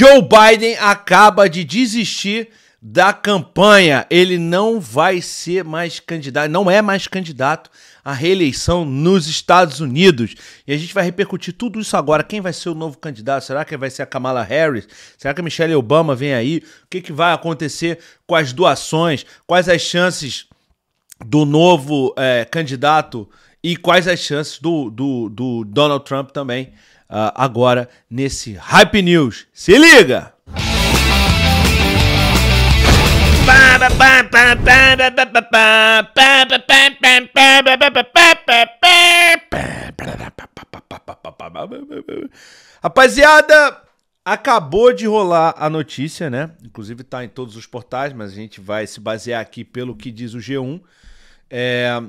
Joe Biden acaba de desistir da campanha. Ele não vai ser mais candidato, não é mais candidato à reeleição nos Estados Unidos. E a gente vai repercutir tudo isso agora. Quem vai ser o novo candidato? Será que vai ser a Kamala Harris? Será que a Michelle Obama vem aí? O que, que vai acontecer com as doações? Quais as chances do novo é, candidato? E quais as chances do, do, do Donald Trump também uh, agora nesse Hype News. Se liga! Rapaziada, acabou de rolar a notícia, né? Inclusive está em todos os portais, mas a gente vai se basear aqui pelo que diz o G1. É...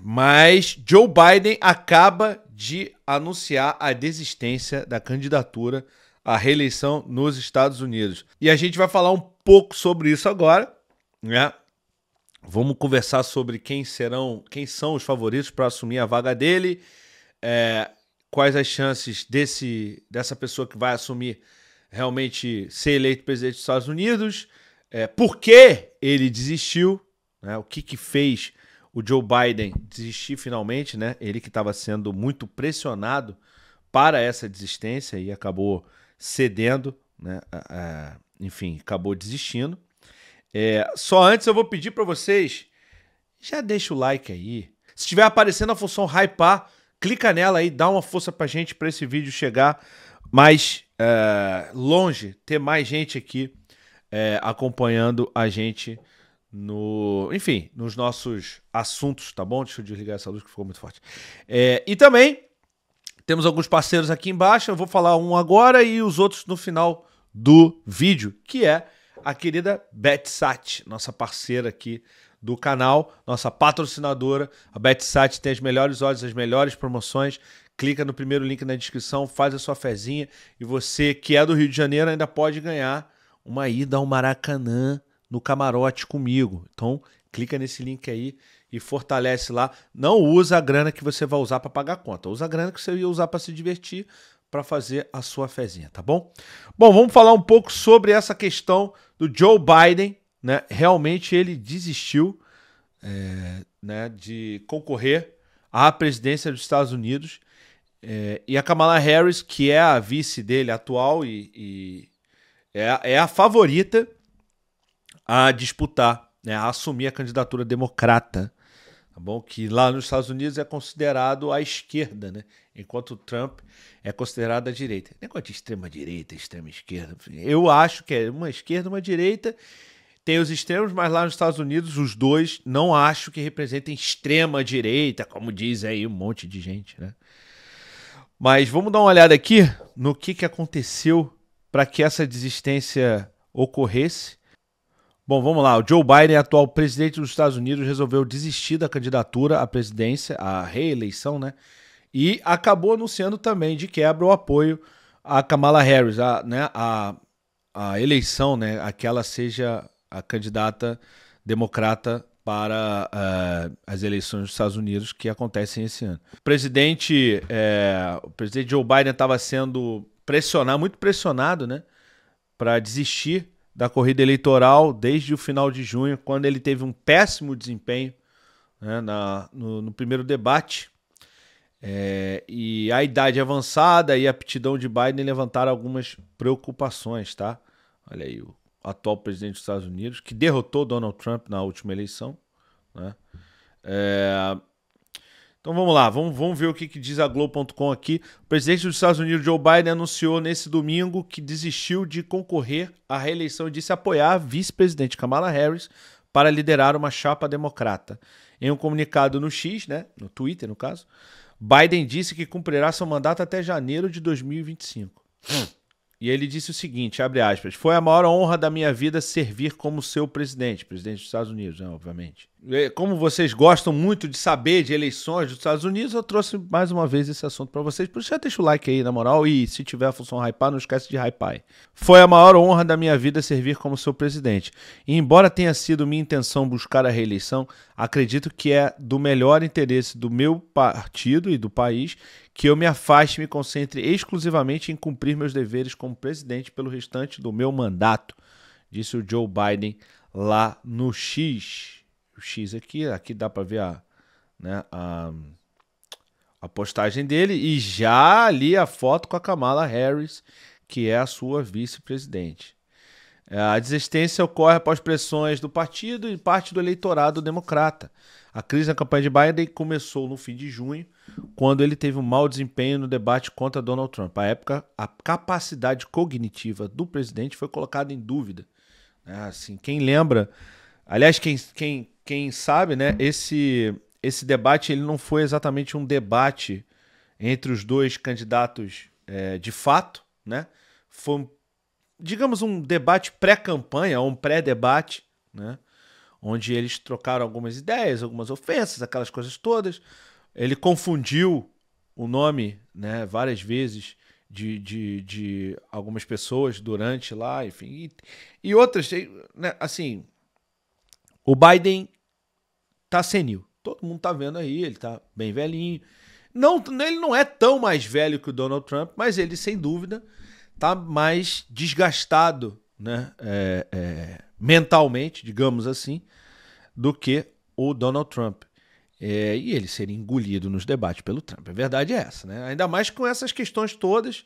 Mas Joe Biden acaba de anunciar a desistência da candidatura à reeleição nos Estados Unidos. E a gente vai falar um pouco sobre isso agora, né? Vamos conversar sobre quem serão, quem são os favoritos para assumir a vaga dele, é, quais as chances desse, dessa pessoa que vai assumir realmente ser eleito presidente dos Estados Unidos, é, por que ele desistiu, né? o que, que fez o Joe Biden desistir finalmente, né? Ele que estava sendo muito pressionado para essa desistência e acabou cedendo, né? enfim, acabou desistindo. É, só antes eu vou pedir para vocês, já deixa o like aí. Se estiver aparecendo a função hypar, clica nela aí, dá uma força para gente para esse vídeo chegar mais é, longe, ter mais gente aqui é, acompanhando a gente no, enfim, nos nossos assuntos, tá bom? Deixa eu desligar essa luz que ficou muito forte. É, e também temos alguns parceiros aqui embaixo, eu vou falar um agora e os outros no final do vídeo, que é a querida BetSat, nossa parceira aqui do canal, nossa patrocinadora. A BetSat tem as melhores odds, as melhores promoções. Clica no primeiro link na descrição, faz a sua fezinha e você que é do Rio de Janeiro ainda pode ganhar uma ida ao Maracanã no camarote comigo. Então, clica nesse link aí e fortalece lá. Não usa a grana que você vai usar para pagar a conta. Usa a grana que você ia usar para se divertir, para fazer a sua fezinha, tá bom? Bom, vamos falar um pouco sobre essa questão do Joe Biden, né? Realmente ele desistiu é, né, de concorrer à presidência dos Estados Unidos. É, e a Kamala Harris, que é a vice dele atual e, e é, é a favorita, a disputar, né, a assumir a candidatura democrata, tá bom? Que lá nos Estados Unidos é considerado a esquerda, né? Enquanto o Trump é considerado a direita. Negócio de extrema direita, extrema esquerda. Eu acho que é uma esquerda, uma direita. Tem os extremos, mas lá nos Estados Unidos os dois não acho que representem extrema direita, como diz aí um monte de gente, né? Mas vamos dar uma olhada aqui no que, que aconteceu para que essa desistência ocorresse Bom, vamos lá. O Joe Biden, atual presidente dos Estados Unidos, resolveu desistir da candidatura à presidência, à reeleição, né? E acabou anunciando também de quebra o apoio a Kamala Harris, a, né, a, a eleição, né, a que ela seja a candidata democrata para uh, as eleições dos Estados Unidos que acontecem esse ano. O presidente, é, o presidente Joe Biden estava sendo pressionado, muito pressionado, né, para desistir da corrida eleitoral desde o final de junho, quando ele teve um péssimo desempenho né, na, no, no, primeiro debate. É, e a idade avançada e a aptidão de Biden levantaram algumas preocupações, tá? Olha aí, o atual presidente dos Estados Unidos, que derrotou Donald Trump na última eleição, né? É, então vamos lá, vamos, vamos ver o que, que diz a Globo.com aqui. O presidente dos Estados Unidos, Joe Biden, anunciou nesse domingo que desistiu de concorrer à reeleição e disse apoiar a vice-presidente Kamala Harris para liderar uma chapa democrata. Em um comunicado no X, né, no Twitter no caso, Biden disse que cumprirá seu mandato até janeiro de 2025. E ele disse o seguinte, abre aspas, foi a maior honra da minha vida servir como seu presidente, presidente dos Estados Unidos, né, obviamente. É, como vocês gostam muito de saber de eleições dos Estados Unidos, eu trouxe mais uma vez esse assunto para vocês. Por isso já deixa o like aí, na moral. E se tiver a função hypar, não esquece de hypar. Foi a maior honra da minha vida servir como seu presidente. E embora tenha sido minha intenção buscar a reeleição, acredito que é do melhor interesse do meu partido e do país que eu me afaste e me concentre exclusivamente em cumprir meus deveres como presidente pelo restante do meu mandato, disse o Joe Biden lá no X. X aqui. Aqui dá para ver a, né, a, a postagem dele. E já ali a foto com a Kamala Harris, que é a sua vice-presidente. É, a desistência ocorre após pressões do partido e parte do eleitorado democrata. A crise na campanha de Biden começou no fim de junho, quando ele teve um mau desempenho no debate contra Donald Trump. À época, a capacidade cognitiva do presidente foi colocada em dúvida. É assim, quem lembra, aliás, quem, quem, quem sabe, né, esse, esse debate ele não foi exatamente um debate entre os dois candidatos é, de fato, né? Foi, digamos, um debate pré-campanha, um pré-debate, né? Onde eles trocaram algumas ideias, algumas ofensas, aquelas coisas todas. Ele confundiu o nome né, várias vezes de, de, de algumas pessoas durante lá, enfim. E, e outras, né, assim, o Biden tá senil. Todo mundo tá vendo aí, ele tá bem velhinho. Não, ele não é tão mais velho que o Donald Trump, mas ele, sem dúvida, tá mais desgastado, né? É, é, mentalmente, digamos assim, do que o Donald Trump. É, e ele seria engolido nos debates pelo Trump. A verdade é essa, né? Ainda mais com essas questões todas,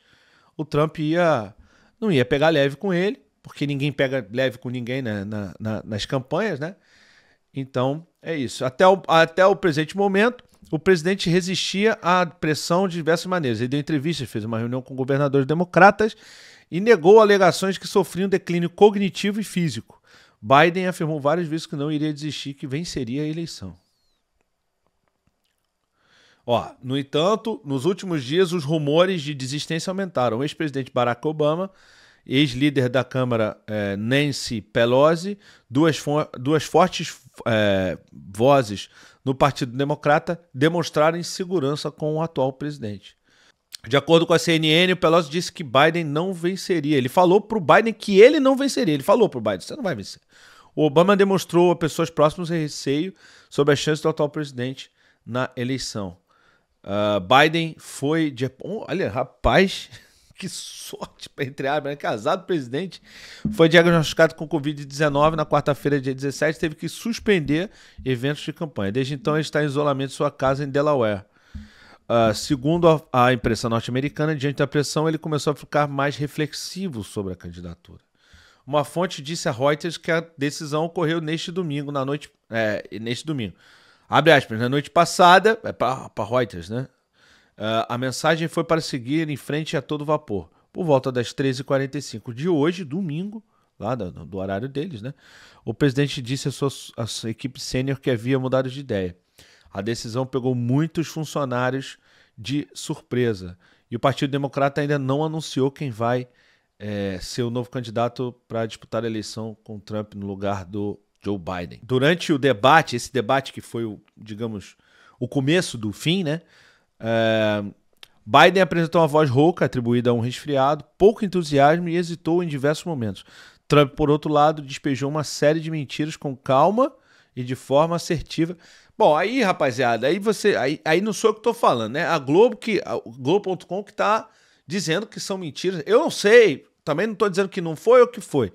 o Trump ia não ia pegar leve com ele, porque ninguém pega leve com ninguém né, na, na, nas campanhas, né? Então, é isso. Até o, até o presente momento, o presidente resistia à pressão de diversas maneiras. Ele deu entrevista, fez uma reunião com governadores democratas e negou alegações que sofriam declínio cognitivo e físico. Biden afirmou várias vezes que não iria desistir, que venceria a eleição. Ó, no entanto, nos últimos dias, os rumores de desistência aumentaram. O ex-presidente Barack Obama ex-líder da Câmara eh, Nancy Pelosi, duas, duas fortes eh, vozes no Partido Democrata demonstraram insegurança com o atual presidente. De acordo com a CNN, o Pelosi disse que Biden não venceria. Ele falou para o Biden que ele não venceria. Ele falou para o Biden: você não vai vencer. O Obama demonstrou a pessoas próximas receio sobre a chance do atual presidente na eleição. Uh, Biden foi de. Olha, rapaz que sorte, entre aspas, né? casado presidente, foi diagnosticado com Covid-19 na quarta-feira, dia 17, teve que suspender eventos de campanha. Desde então, ele está em isolamento em sua casa em Delaware. Uh, segundo a, a imprensa norte-americana, diante da pressão, ele começou a ficar mais reflexivo sobre a candidatura. Uma fonte disse a Reuters que a decisão ocorreu neste domingo, na noite. É, neste domingo. Abre aspas, na noite passada. É para Reuters, né? Uh, a mensagem foi para seguir em frente a todo vapor. Por volta das 13h45 de hoje, domingo, lá do, do horário deles, né? O presidente disse à sua, à sua equipe sênior que havia mudado de ideia. A decisão pegou muitos funcionários de surpresa. E o Partido Democrata ainda não anunciou quem vai é, ser o novo candidato para disputar a eleição com Trump no lugar do Joe Biden. Durante o debate, esse debate que foi, o, digamos, o começo do fim, né? É, Biden apresentou uma voz rouca atribuída a um resfriado, pouco entusiasmo e hesitou em diversos momentos. Trump, por outro lado, despejou uma série de mentiras com calma e de forma assertiva. Bom, aí, rapaziada, aí você. Aí, aí não sou eu que estou falando, né? A Globo que. Globo.com que tá dizendo que são mentiras. Eu não sei. Também não estou dizendo que não foi ou que foi.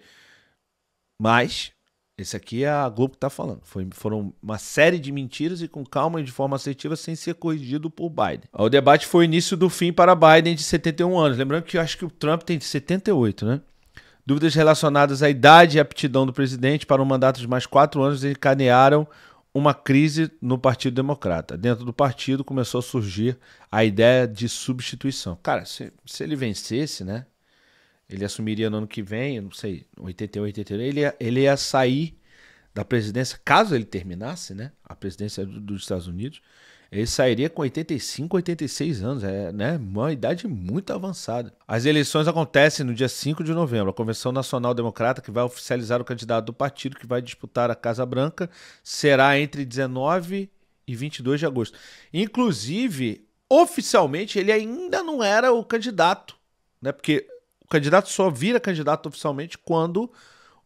Mas esse aqui é a Globo que está falando. Foi, foram uma série de mentiras e com calma e de forma assertiva, sem ser corrigido por Biden. O debate foi o início do fim para Biden de 71 anos. Lembrando que eu acho que o Trump tem 78, né? Dúvidas relacionadas à idade e aptidão do presidente para um mandato de mais quatro anos encanearam uma crise no Partido Democrata. Dentro do partido começou a surgir a ideia de substituição. Cara, se, se ele vencesse, né? Ele assumiria no ano que vem, não sei, 81, 82. Ele ia, ele ia sair da presidência, caso ele terminasse, né? A presidência do, dos Estados Unidos. Ele sairia com 85, 86 anos, é, né? Uma idade muito avançada. As eleições acontecem no dia 5 de novembro. A Convenção Nacional Democrata, que vai oficializar o candidato do partido que vai disputar a Casa Branca, será entre 19 e 22 de agosto. Inclusive, oficialmente, ele ainda não era o candidato, né? Porque candidato só vira candidato oficialmente quando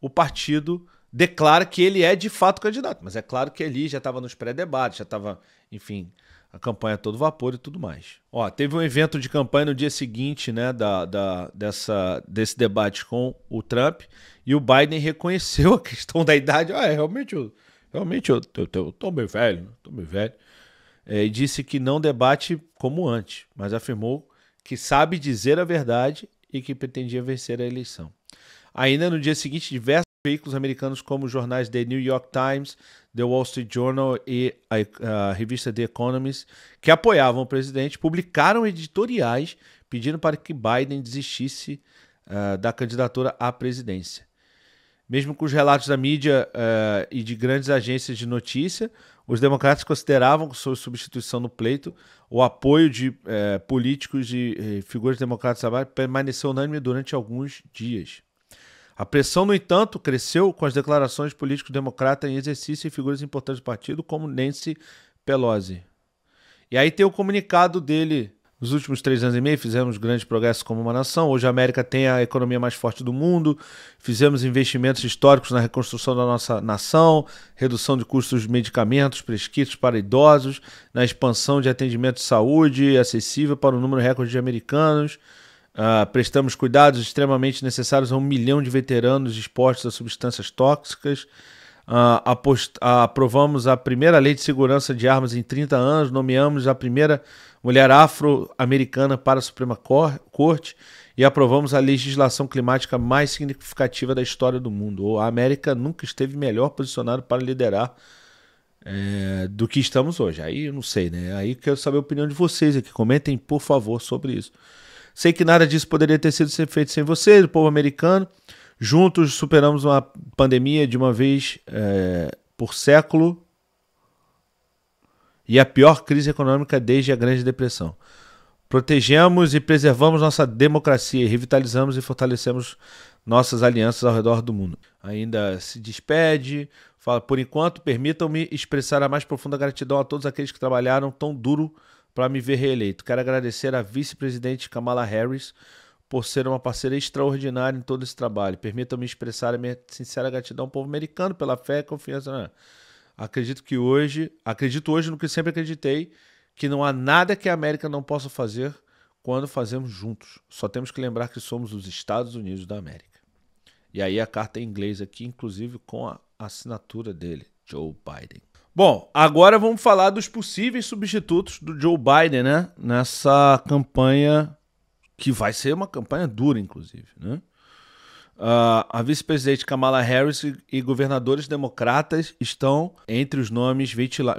o partido declara que ele é de fato candidato. Mas é claro que ele já estava nos pré-debates, já estava, enfim, a campanha todo vapor e tudo mais. Ó, teve um evento de campanha no dia seguinte, né, da, da, dessa, desse debate com o Trump, e o Biden reconheceu a questão da idade. Ah, é, realmente, eu, realmente eu, eu, eu tô meio velho, né, tô meio velho. É, e disse que não debate como antes, mas afirmou que sabe dizer a verdade e que pretendia vencer a eleição. Ainda no dia seguinte, diversos veículos americanos, como os jornais The New York Times, The Wall Street Journal e a, a revista The Economist, que apoiavam o presidente, publicaram editoriais pedindo para que Biden desistisse uh, da candidatura à presidência. Mesmo com os relatos da mídia uh, e de grandes agências de notícia, os democratas consideravam sua substituição no pleito o apoio de eh, políticos e eh, figuras democratas permaneceu unânime durante alguns dias. A pressão, no entanto, cresceu com as declarações de políticos democratas em exercício e figuras importantes do partido, como Nancy Pelosi. E aí tem o comunicado dele nos últimos três anos e meio fizemos grandes progressos como uma nação. Hoje a América tem a economia mais forte do mundo. Fizemos investimentos históricos na reconstrução da nossa nação, redução de custos de medicamentos prescritos para idosos, na expansão de atendimento de saúde acessível para um número recorde de americanos. Uh, prestamos cuidados extremamente necessários a um milhão de veteranos expostos a substâncias tóxicas. Uh, aprovamos a primeira lei de segurança de armas em 30 anos, nomeamos a primeira mulher afro-americana para a Suprema Corte e aprovamos a legislação climática mais significativa da história do mundo. A América nunca esteve melhor posicionada para liderar é, do que estamos hoje. Aí eu não sei, né? Aí quero saber a opinião de vocês aqui. Comentem, por favor, sobre isso. Sei que nada disso poderia ter sido feito sem vocês, o povo americano. Juntos superamos uma pandemia de uma vez é, por século e a pior crise econômica desde a Grande Depressão. Protegemos e preservamos nossa democracia, revitalizamos e fortalecemos nossas alianças ao redor do mundo. Ainda se despede, fala: por enquanto, permitam-me expressar a mais profunda gratidão a todos aqueles que trabalharam tão duro para me ver reeleito. Quero agradecer à vice-presidente Kamala Harris por ser uma parceira extraordinária em todo esse trabalho. Permitam-me expressar a minha sincera gratidão ao povo americano pela fé e confiança. Né? Acredito que hoje, acredito hoje no que sempre acreditei, que não há nada que a América não possa fazer quando fazemos juntos. Só temos que lembrar que somos os Estados Unidos da América. E aí a carta é em inglês aqui, inclusive com a assinatura dele, Joe Biden. Bom, agora vamos falar dos possíveis substitutos do Joe Biden, né? Nessa campanha que vai ser uma campanha dura, inclusive. Né? Uh, a vice-presidente Kamala Harris e governadores democratas estão entre os nomes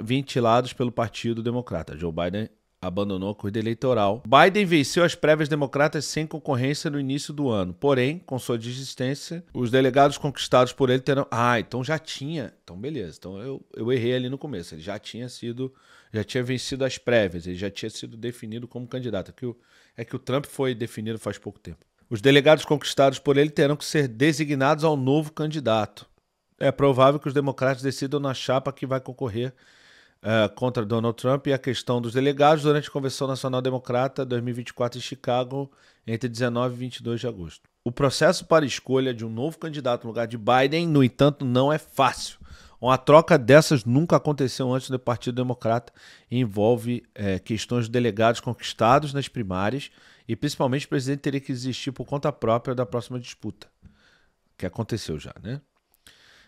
ventilados pelo Partido Democrata. Joe Biden abandonou a corrida eleitoral. Biden venceu as prévias democratas sem concorrência no início do ano. Porém, com sua desistência, os delegados conquistados por ele terão. Ah, então já tinha. Então, beleza. Então eu, eu errei ali no começo. Ele já tinha sido. Já tinha vencido as prévias. Ele já tinha sido definido como candidato. É que o é que o Trump foi definido faz pouco tempo. Os delegados conquistados por ele terão que ser designados ao novo candidato. É provável que os democratas decidam na chapa que vai concorrer uh, contra Donald Trump e a questão dos delegados durante a Convenção Nacional Democrata 2024 em Chicago, entre 19 e 22 de agosto. O processo para escolha de um novo candidato no lugar de Biden, no entanto, não é fácil. Uma troca dessas nunca aconteceu antes do Partido Democrata e envolve é, questões de delegados conquistados nas primárias e principalmente o presidente teria que existir por conta própria da próxima disputa, que aconteceu já, né?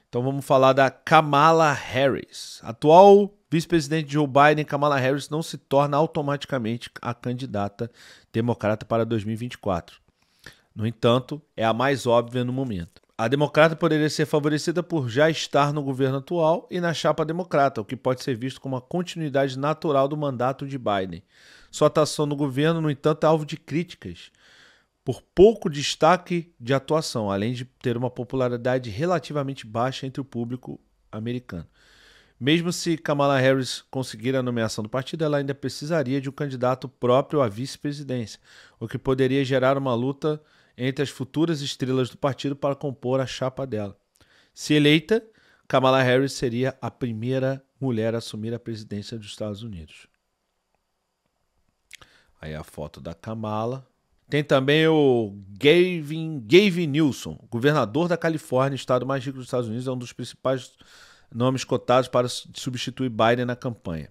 Então vamos falar da Kamala Harris. Atual vice-presidente Joe Biden, Kamala Harris não se torna automaticamente a candidata democrata para 2024. No entanto, é a mais óbvia no momento. A democrata poderia ser favorecida por já estar no governo atual e na chapa democrata, o que pode ser visto como uma continuidade natural do mandato de Biden. Sua atuação no governo, no entanto, é alvo de críticas por pouco destaque de atuação, além de ter uma popularidade relativamente baixa entre o público americano. Mesmo se Kamala Harris conseguir a nomeação do partido, ela ainda precisaria de um candidato próprio à vice-presidência, o que poderia gerar uma luta entre as futuras estrelas do partido para compor a chapa dela. Se eleita, Kamala Harris seria a primeira mulher a assumir a presidência dos Estados Unidos. Aí a foto da Kamala. Tem também o Gavin, Gavin Newsom, governador da Califórnia, estado mais rico dos Estados Unidos, é um dos principais nomes cotados para substituir Biden na campanha.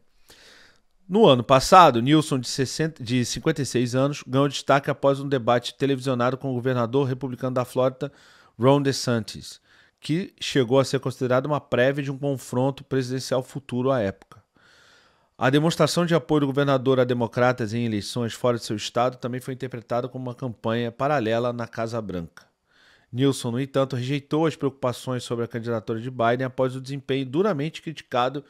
No ano passado, Nilson, de, 60, de 56 anos, ganhou destaque após um debate televisionado com o governador republicano da Flórida, Ron DeSantis, que chegou a ser considerado uma prévia de um confronto presidencial futuro à época. A demonstração de apoio do governador a democratas em eleições fora de seu estado também foi interpretada como uma campanha paralela na Casa Branca. Nilson, no entanto, rejeitou as preocupações sobre a candidatura de Biden após o desempenho duramente criticado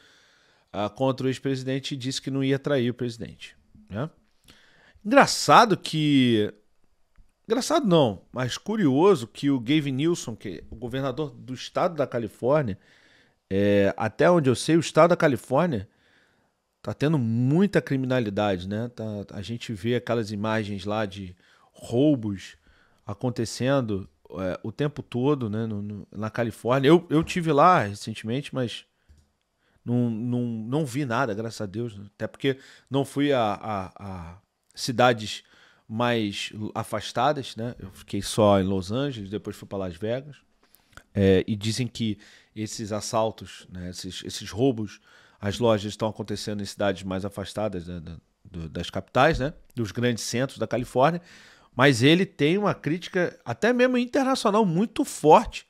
ah, contra o ex-presidente e disse que não ia trair o presidente. Né? Engraçado que. Engraçado não, mas curioso que o Gavin Newsom, que é o governador do estado da Califórnia, é, até onde eu sei, o estado da Califórnia tá tendo muita criminalidade, né? Tá, a gente vê aquelas imagens lá de roubos acontecendo é, o tempo todo, né? No, no, na Califórnia. Eu, eu tive lá recentemente, mas não, não, não vi nada, graças a Deus. Até porque não fui a, a, a cidades mais afastadas, né? Eu fiquei só em Los Angeles, depois fui para Las Vegas. É, e dizem que esses assaltos, né, esses, esses roubos, as lojas estão acontecendo em cidades mais afastadas né, do, das capitais, né, dos grandes centros da Califórnia. Mas ele tem uma crítica, até mesmo internacional, muito forte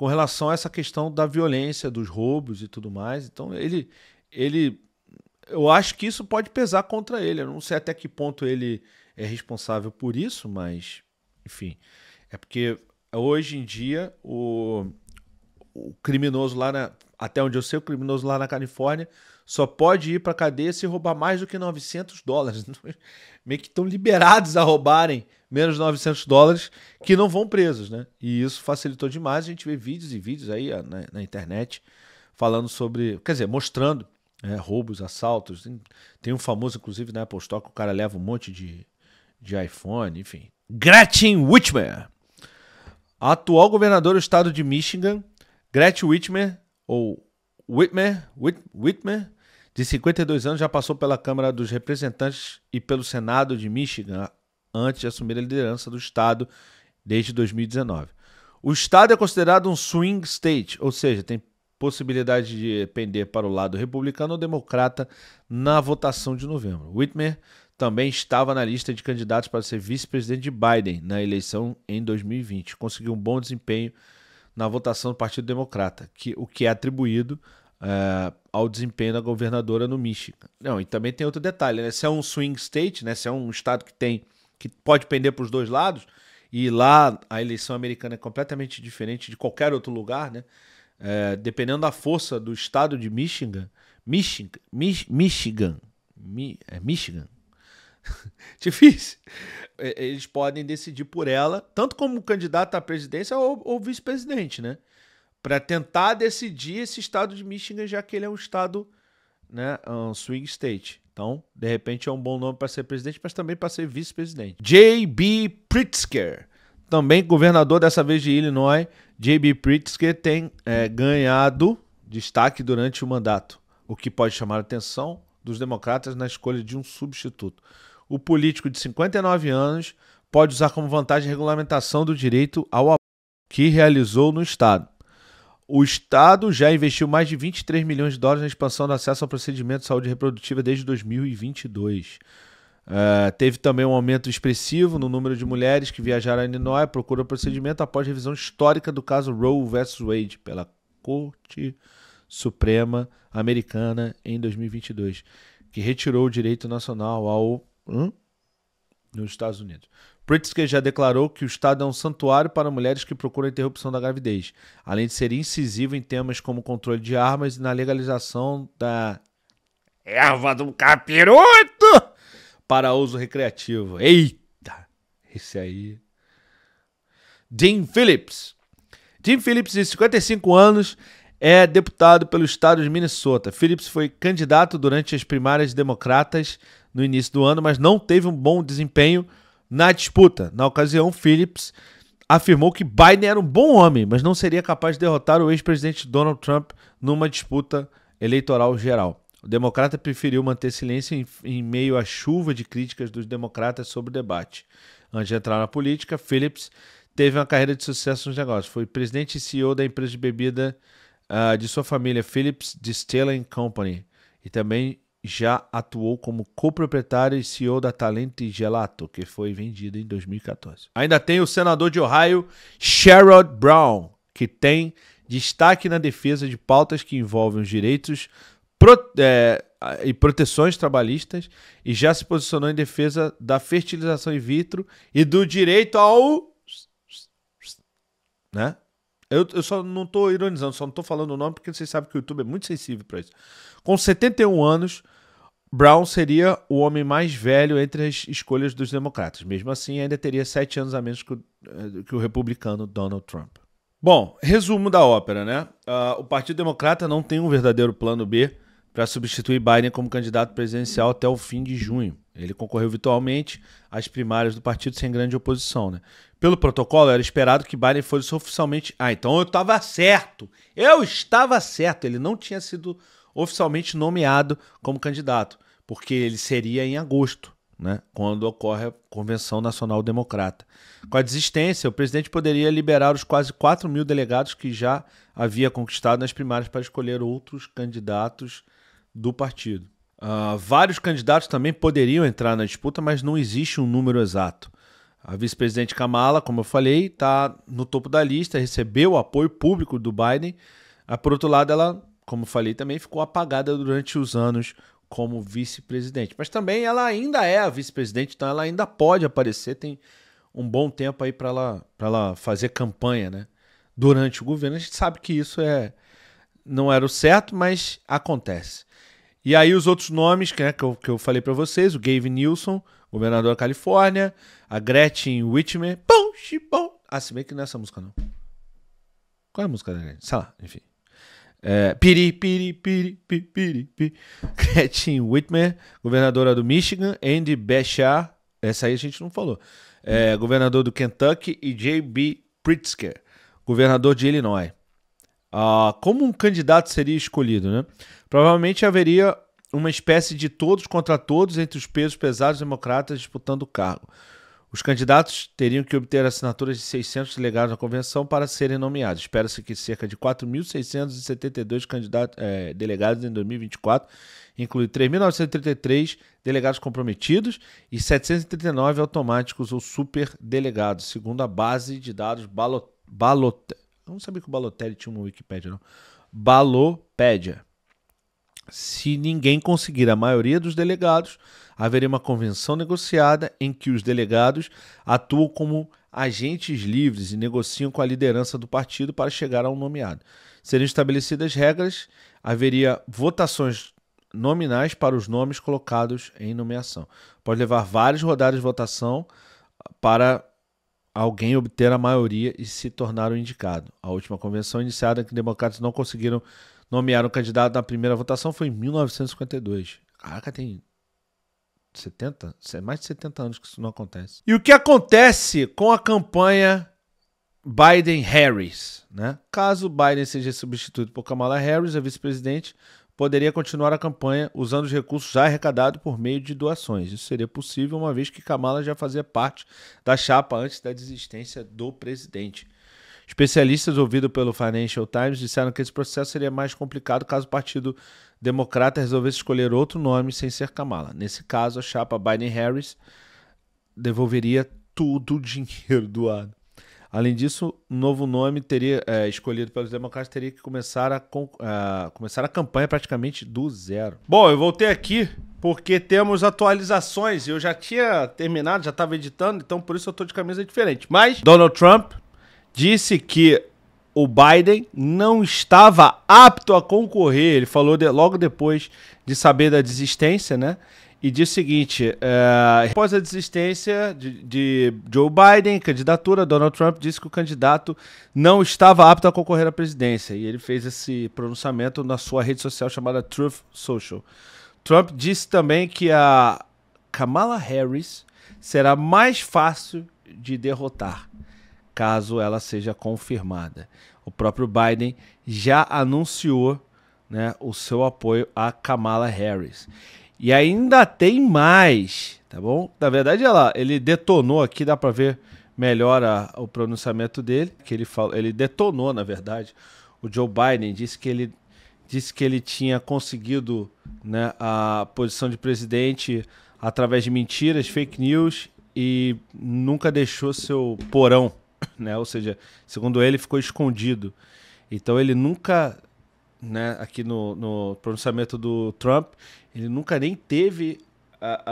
com relação a essa questão da violência, dos roubos e tudo mais. Então ele, ele, eu acho que isso pode pesar contra ele. Eu não sei até que ponto ele é responsável por isso, mas enfim, é porque hoje em dia o, o criminoso lá na, até onde eu sei, o criminoso lá na Califórnia só pode ir para cadeia se roubar mais do que 900 dólares. Meio que estão liberados a roubarem menos de 900 dólares que não vão presos, né? E isso facilitou demais. A gente vê vídeos e vídeos aí ah, na, na internet falando sobre, quer dizer, mostrando né, roubos, assaltos. Tem, um famoso, inclusive, na Apple Store, que o cara leva um monte de, de iPhone, enfim. Gretchen Whitmer, atual governadora do estado de Michigan, Gretchen Whitmer, ou Whitmer, Whit, Whitmer de 52 anos, já passou pela Câmara dos Representantes e pelo Senado de Michigan antes de assumir a liderança do Estado desde 2019. O Estado é considerado um swing state, ou seja, tem possibilidade de pender para o lado republicano ou democrata na votação de novembro. Whitmer também estava na lista de candidatos para ser vice-presidente de Biden na eleição em 2020. Conseguiu um bom desempenho na votação do Partido Democrata, que, o que é atribuído é, ao desempenho da governadora no Michigan. Não, e também tem outro detalhe, né? Se é um swing state, né? Se é um estado que tem que pode pender para os dois lados e lá a eleição americana é completamente diferente de qualquer outro lugar, né? É, dependendo da força do estado de Michigan, Michigan, Michigan, é Michigan. Difícil. É, eles podem decidir por ela, tanto como candidata à presidência ou, ou vice-presidente, né? para tentar decidir esse estado de Michigan, já que ele é um estado, né, um swing state. Então, de repente é um bom nome para ser presidente, mas também para ser vice-presidente. J.B. Pritzker, também governador dessa vez de Illinois. J.B. Pritzker tem é, ganhado destaque durante o mandato, o que pode chamar a atenção dos democratas na escolha de um substituto. O político de 59 anos pode usar como vantagem a regulamentação do direito ao aborto que realizou no estado. O Estado já investiu mais de 23 milhões de dólares na expansão do acesso ao procedimento de saúde reprodutiva desde 2022. Uh, é, teve também um aumento expressivo no número de mulheres que viajaram a Illinois procura procedimento após revisão histórica do caso Roe vs. Wade pela Corte Suprema Americana em 2022, que retirou o direito nacional ao hum, nos Estados Unidos Pritzker já declarou que o Estado é um santuário para mulheres que procuram a interrupção da gravidez, além de ser incisivo em temas como controle de armas e na legalização da erva do capiroto para uso recreativo. Eita! Esse aí. Jim Phillips. Jim Phillips, de 55 anos, é deputado pelo estado de Minnesota. Phillips foi candidato durante as primárias democratas no início do ano, mas não teve um bom desempenho na disputa. Na ocasião, Phillips afirmou que Biden era um bom homem, mas não seria capaz de derrotar o ex-presidente Donald Trump numa disputa eleitoral geral. O democrata preferiu manter silêncio em, em meio à chuva de críticas dos democratas sobre o debate. Antes de entrar na política, Phillips teve uma carreira de sucesso nos negócios. Foi presidente e CEO da empresa de bebida uh, de sua família, Phillips Distilling Company, e também já atuou como coproprietário e CEO da Talente Gelato, que foi vendida em 2014. Ainda tem o senador de Ohio, Sherrod Brown, que tem destaque na defesa de pautas que envolvem os direitos pro, é, e proteções trabalhistas e já se posicionou em defesa da fertilização in vitro e do direito ao né? Eu, eu só não tô ironizando, só não tô falando o nome porque vocês sabem que o YouTube é muito sensível para isso. Com 71 anos, Brown seria o homem mais velho entre as escolhas dos democratas. Mesmo assim, ainda teria sete anos a menos que o, eh, que o republicano Donald Trump. Bom, resumo da ópera, né? Uh, o Partido Democrata não tem um verdadeiro plano B para substituir Biden como candidato presidencial até o fim de junho. Ele concorreu virtualmente às primárias do partido sem grande oposição, né? Pelo protocolo, era esperado que Biden fosse oficialmente. Ah, então eu estava certo! Eu estava certo! Ele não tinha sido oficialmente nomeado como candidato, porque ele seria em agosto, né? Quando ocorre a Convenção Nacional Democrata. Com a desistência, o presidente poderia liberar os quase 4 mil delegados que já havia conquistado nas primárias para escolher outros candidatos do partido. Uh, vários candidatos também poderiam entrar na disputa, mas não existe um número exato. A vice-presidente Kamala, como eu falei, está no topo da lista, recebeu o apoio público do Biden. Uh, por outro lado, ela, como eu falei, também ficou apagada durante os anos como vice-presidente. Mas também ela ainda é a vice-presidente, então ela ainda pode aparecer, tem um bom tempo aí para ela, ela fazer campanha né? durante o governo. A gente sabe que isso é não era o certo, mas acontece. E aí os outros nomes que, né, que, eu, que eu falei para vocês, o Gabe Nilson, governador da Califórnia, a Gretchen Whitmer, bom chibão. Ah, se bem que não é essa música não. Qual é a música da Gretchen? Sei lá, enfim. É, piri, piri, piri, piri, piri, piri. Gretchen Whitmer, governadora do Michigan, Andy Beshear, essa aí a gente não falou, é, governador do Kentucky e J.B. Pritzker, governador de Illinois. Ah, como um candidato seria escolhido, né? Provavelmente haveria uma espécie de todos contra todos entre os pesos pesados democratas disputando o cargo. Os candidatos teriam que obter assinaturas de 600 delegados na convenção para serem nomeados. Espera-se que cerca de 4.672 candidatos, é, delegados em 2024, inclui 3.933 delegados comprometidos e 739 automáticos ou superdelegados, segundo a base de dados Balotelli. Balot... Eu não sabia que o Balotelli tinha uma Wikipédia, não. Balopédia. Se ninguém conseguir a maioria dos delegados, haveria uma convenção negociada em que os delegados atuam como agentes livres e negociam com a liderança do partido para chegar a um nomeado. Seriam estabelecidas regras, haveria votações nominais para os nomes colocados em nomeação. Pode levar várias rodadas de votação para alguém obter a maioria e se tornar o indicado. A última convenção iniciada em que democratas não conseguiram nomearam o candidato na primeira votação foi em 1952. Caraca, tem 70, é mais de 70 anos que isso não acontece. E o que acontece com a campanha Biden-Harris? Né? Caso Biden seja substituído por Kamala Harris, a vice-presidente poderia continuar a campanha usando os recursos já arrecadados por meio de doações. Isso seria possível, uma vez que Kamala já fazia parte da chapa antes da desistência do presidente. Especialistas ouvidos pelo Financial Times disseram que esse processo seria mais complicado caso o Partido Democrata resolvesse escolher outro nome sem ser Kamala. Nesse caso, a chapa Biden-Harris devolveria todo o dinheiro doado. Além disso, um novo nome teria é, escolhido pelos democratas teria que começar a, a, é, começar a campanha praticamente do zero. Bom, eu voltei aqui porque temos atualizações. Eu já tinha terminado, já estava editando, então por isso eu estou de camisa diferente. Mas Donald Trump disse que o Biden não estava apto a concorrer. Ele falou de, logo depois de saber da desistência, né? E disse o seguinte: é, após a desistência de, de, Joe Biden, candidatura, Donald Trump disse que o candidato não estava apto a concorrer à presidência. E ele fez esse pronunciamento na sua rede social chamada Truth Social. Trump disse também que a Kamala Harris será mais fácil de derrotar caso ela seja confirmada. O próprio Biden já anunciou né, o seu apoio a Kamala Harris. E ainda tem mais, tá bom? Na verdade, ela, ele detonou aqui, dá para ver melhor a, o pronunciamento dele, que ele falou, ele detonou, na verdade. O Joe Biden disse que ele disse que ele tinha conseguido né, a posição de presidente através de mentiras, fake news e nunca deixou seu porão né? Ou seja, segundo ele, ficou escondido. Então ele nunca, né? Aqui no, no pronunciamento do Trump, ele nunca nem teve a,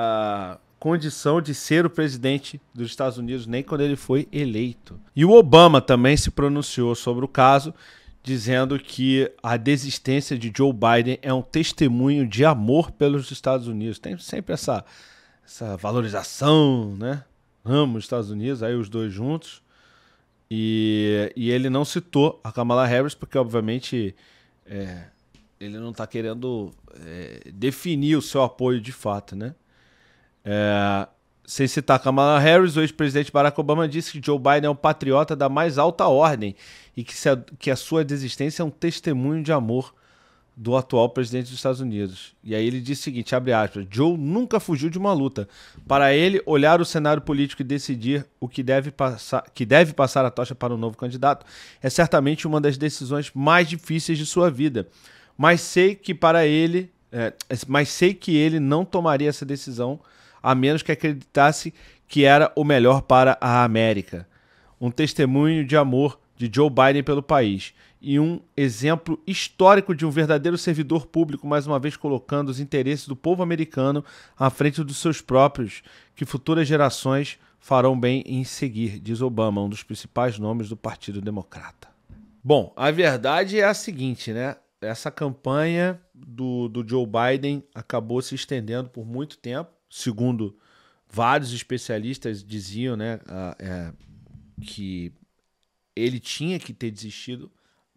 a condição de ser o presidente dos Estados Unidos, nem quando ele foi eleito. E o Obama também se pronunciou sobre o caso, dizendo que a desistência de Joe Biden é um testemunho de amor pelos Estados Unidos. Tem sempre essa, essa valorização, né? Amo os Estados Unidos, aí os dois juntos. E, e ele não citou a Kamala Harris, porque obviamente é, ele não está querendo é, definir o seu apoio de fato, né? É, sem citar Kamala Harris, o ex-presidente Barack Obama disse que Joe Biden é um patriota da mais alta ordem e que, se a, que a sua desistência é um testemunho de amor do atual presidente dos Estados Unidos. E aí ele diz o seguinte, abre aspas, Joe nunca fugiu de uma luta. Para ele, olhar o cenário político e decidir o que deve passar, que deve passar a tocha para um novo candidato é certamente uma das decisões mais difíceis de sua vida. Mas sei que para ele, é, mas sei que ele não tomaria essa decisão a menos que acreditasse que era o melhor para a América. Um testemunho de amor de Joe Biden pelo país e um exemplo histórico de um verdadeiro servidor público, mais uma vez colocando os interesses do povo americano à frente dos seus próprios, que futuras gerações farão bem em seguir, diz Obama, um dos principais nomes do Partido Democrata. Bom, a verdade é a seguinte, né? Essa campanha do, do Joe Biden acabou se estendendo por muito tempo, segundo vários especialistas diziam, né? Ah, é, que ele tinha que ter desistido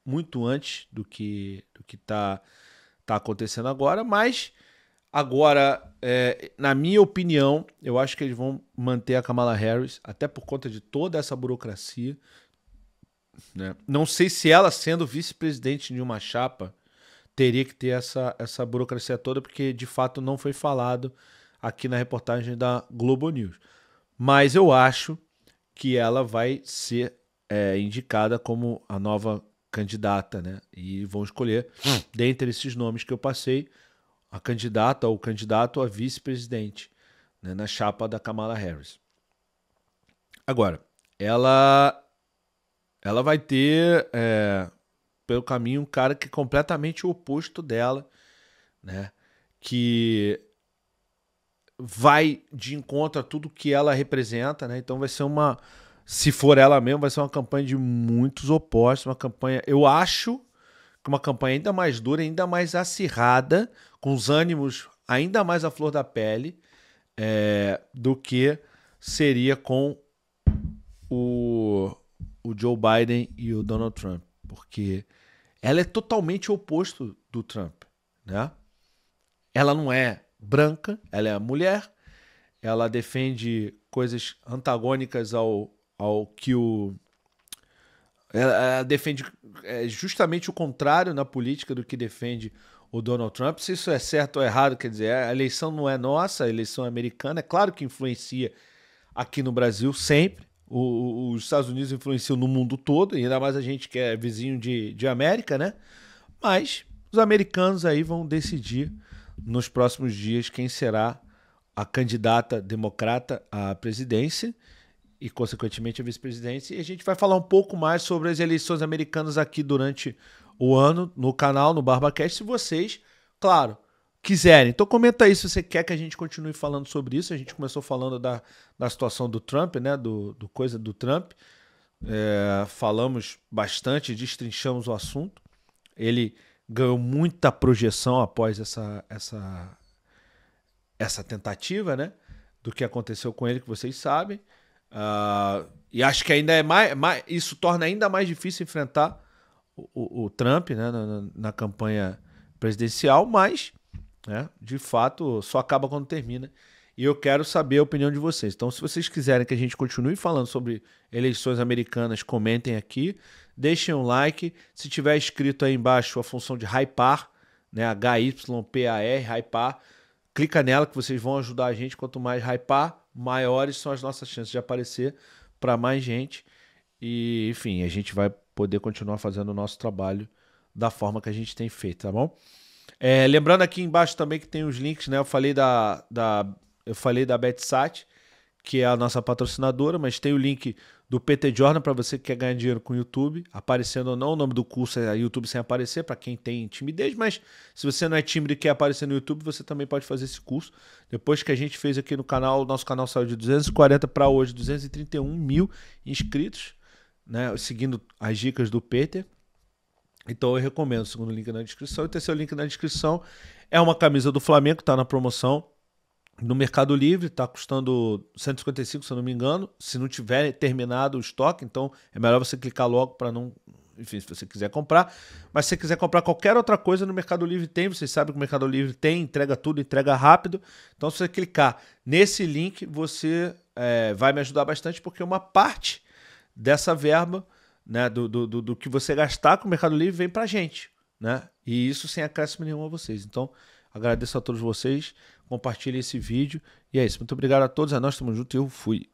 muito antes do que do que tá, tá acontecendo agora, mas agora, é, na minha opinião, eu acho que eles vão manter a Kamala Harris, até por conta de toda essa burocracia. Né? Não sei se ela, sendo vice-presidente de uma chapa, teria que ter essa, essa burocracia toda, porque de fato não foi falado aqui na reportagem da Globo News. Mas eu acho que ela vai ser é, indicada como a nova candidata, né? E vão escolher, hum. dentre esses nomes que eu passei, a candidata ou candidato a vice-presidente né? na chapa da Kamala Harris. Agora, ela, ela vai ter é, pelo caminho um cara que é completamente o oposto dela, né? Que vai de encontro a tudo que ela representa, né? Então vai ser uma se for ela mesmo, vai ser uma campanha de muitos opostos, uma campanha, eu acho, que uma campanha ainda mais dura, ainda mais acirrada, com os ânimos ainda mais à flor da pele, é, do que seria com o, o Joe Biden e o Donald Trump, porque ela é totalmente oposto do Trump, né? Ela não é branca, ela é mulher, ela defende coisas antagônicas ao ao que o. Ela, defende é, justamente o contrário na política do que defende o Donald Trump. Se isso é certo ou errado, quer dizer, a eleição não é nossa, a eleição é americana. É claro que influencia aqui no Brasil sempre. O, os Estados Unidos influenciam no mundo todo, ainda mais a gente que é vizinho de, de América, né? Mas os americanos aí vão decidir nos próximos dias quem será a candidata democrata à presidência e, consequentemente, a vice-presidência. E a gente vai falar um pouco mais sobre as eleições americanas aqui durante o ano no canal, no BarbaCast, se vocês, claro, quiserem. Então comenta aí se você quer que a gente continue falando sobre isso. A gente começou falando da, da situação do Trump, né? Do, do coisa do Trump. É, falamos bastante, destrinchamos o assunto. Ele ganhou muita projeção após essa, essa, essa tentativa, né? Do que aconteceu com ele, que vocês sabem. Uh, e acho que ainda é mais, mais, Isso torna ainda mais difícil enfrentar o, o, o Trump né, na, na, campanha presidencial, mas né, de fato só acaba quando termina. E eu quero saber a opinião de vocês. Então, se vocês quiserem que a gente continue falando sobre eleições americanas, comentem aqui, deixem um like. Se tiver escrito aí embaixo a função de hypar, né, H-Y-P-A-R, hypar, clica nela que vocês vão ajudar a gente. Quanto mais hypar, maiores são as nossas chances de aparecer para mais gente. E, enfim, a gente vai poder continuar fazendo o nosso trabalho da forma que a gente tem feito, tá bom? É, lembrando aqui embaixo também que tem os links, né? Eu falei da, da, eu falei da BetSat, que é a nossa patrocinadora, mas tem o link do PT Jordan para você que quer ganhar dinheiro com o YouTube, aparecendo ou não. O nome do curso é YouTube sem aparecer, para quem tem timidez, mas se você não é tímido e quer aparecer no YouTube, você também pode fazer esse curso. Depois que a gente fez aqui no canal, nosso canal saiu de 240 para hoje, 231 mil inscritos, né? Seguindo as dicas do Peter. Então eu recomendo o segundo link na descrição. E o terceiro link na descrição é uma camisa do Flamengo, tá na promoção no Mercado Livre, está custando 155, se não me engano. Se não tiver terminado o estoque, então é melhor você clicar logo para não. Enfim, se você quiser comprar. Mas se você quiser comprar qualquer outra coisa no Mercado Livre, tem. Vocês sabem que o Mercado Livre tem, entrega tudo, entrega rápido. Então, se você clicar nesse link, você é, vai me ajudar bastante, porque uma parte dessa verba, né, do, do, do, do que você gastar com o Mercado Livre, vem para gente. Né? E isso sem acréscimo nenhum a vocês. Então, Agradeço a todos vocês. Compartilhe esse vídeo. E é isso. Muito obrigado a todos. É nós, tamo junto. Eu fui.